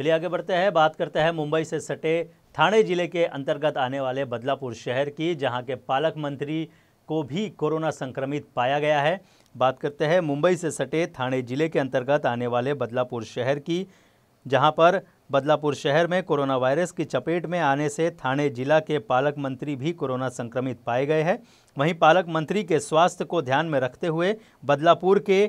चलिए आगे बढ़ते हैं बात करते हैं मुंबई से सटे थाने जिले के अंतर्गत आने वाले बदलापुर शहर की जहां के पालक मंत्री को भी कोरोना संक्रमित पाया गया है बात करते हैं मुंबई से सटे थाने जिले के अंतर्गत आने वाले बदलापुर शहर की जहां पर बदलापुर शहर में कोरोना वायरस की चपेट में आने से थाने जिला के पालक मंत्री भी कोरोना संक्रमित पाए गए हैं वहीं पालक मंत्री के स्वास्थ्य को ध्यान में रखते हुए बदलापुर के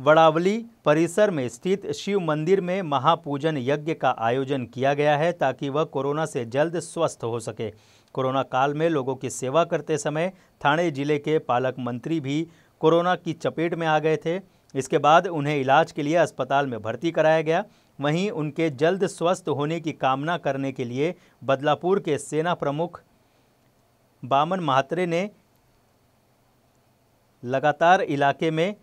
वड़ावली परिसर में स्थित शिव मंदिर में महापूजन यज्ञ का आयोजन किया गया है ताकि वह कोरोना से जल्द स्वस्थ हो सके कोरोना काल में लोगों की सेवा करते समय थाने जिले के पालक मंत्री भी कोरोना की चपेट में आ गए थे इसके बाद उन्हें इलाज के लिए अस्पताल में भर्ती कराया गया वहीं उनके जल्द स्वस्थ होने की कामना करने के लिए बदलापुर के सेना प्रमुख बामन महात्रे ने लगातार इलाके में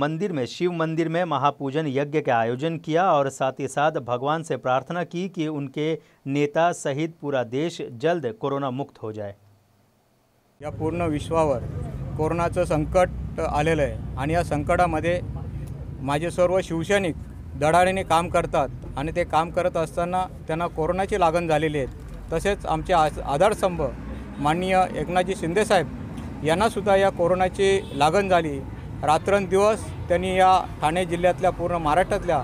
मंदिर में शिव मंदिर में महापूजन यज्ञ का आयोजन किया और साथ ही साथ भगवान से प्रार्थना की कि उनके नेता सहित पूरा देश जल्द कोरोना मुक्त हो जाए या पूर्ण विश्वावर कोरोनाच संकट आलेलं आहे आणि या संकटामध्ये माझे सर्व शिवसैनिक दडाडीने काम करतात आणि ते काम करत असताना त्यांना कोरोनाची लागण झालेली आहे तसेच आमचे आ आधारस्तंभ माननीय एकनाथजी शिंदेसाहेब यांनासुद्धा या कोरोनाची लागण झाली रात्रंदिवस त्यांनी या ठाणे जिल्ह्यातल्या पूर्ण महाराष्ट्रातल्या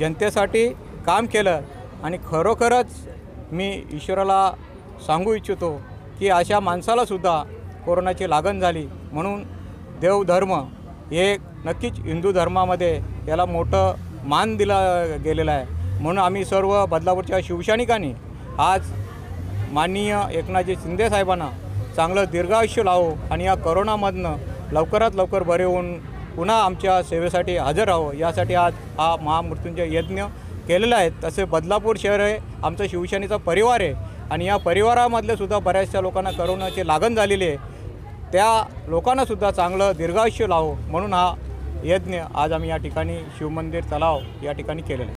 जनतेसाठी काम केलं आणि खरोखरच मी ईश्वराला सांगू इच्छितो की अशा माणसालासुद्धा कोरोनाची लागण झाली म्हणून देवधर्म हे नक्कीच हिंदू धर्मामध्ये याला मोठं मान दिला गेलेलं आहे म्हणून आम्ही सर्व बदलापूरच्या शिवसैनिकांनी आज माननीय एकनाथजी शिंदेसाहेबांना चांगलं दीर्घायुष्य लावो आणि या करोनामधनं लवकरात लवकर बरे होऊन पुन्हा आमच्या सेवेसाठी हजर राहावं यासाठी आज हा महामृत्यूंचे यज्ञ केलेला आहे तसे बदलापूर शहर हे आमचं शिवसेनेचा परिवार आहे आणि या परिवारामधले सुद्धा बऱ्याचशा लोकांना करोनाची लागण झालेली आहे त्या लोकांनासुद्धा चांगलं दीर्घायुष्य लावो म्हणून हा यज्ञ आज आम्ही या ठिकाणी शिवमंदिर तलाव या ठिकाणी केलेला आहे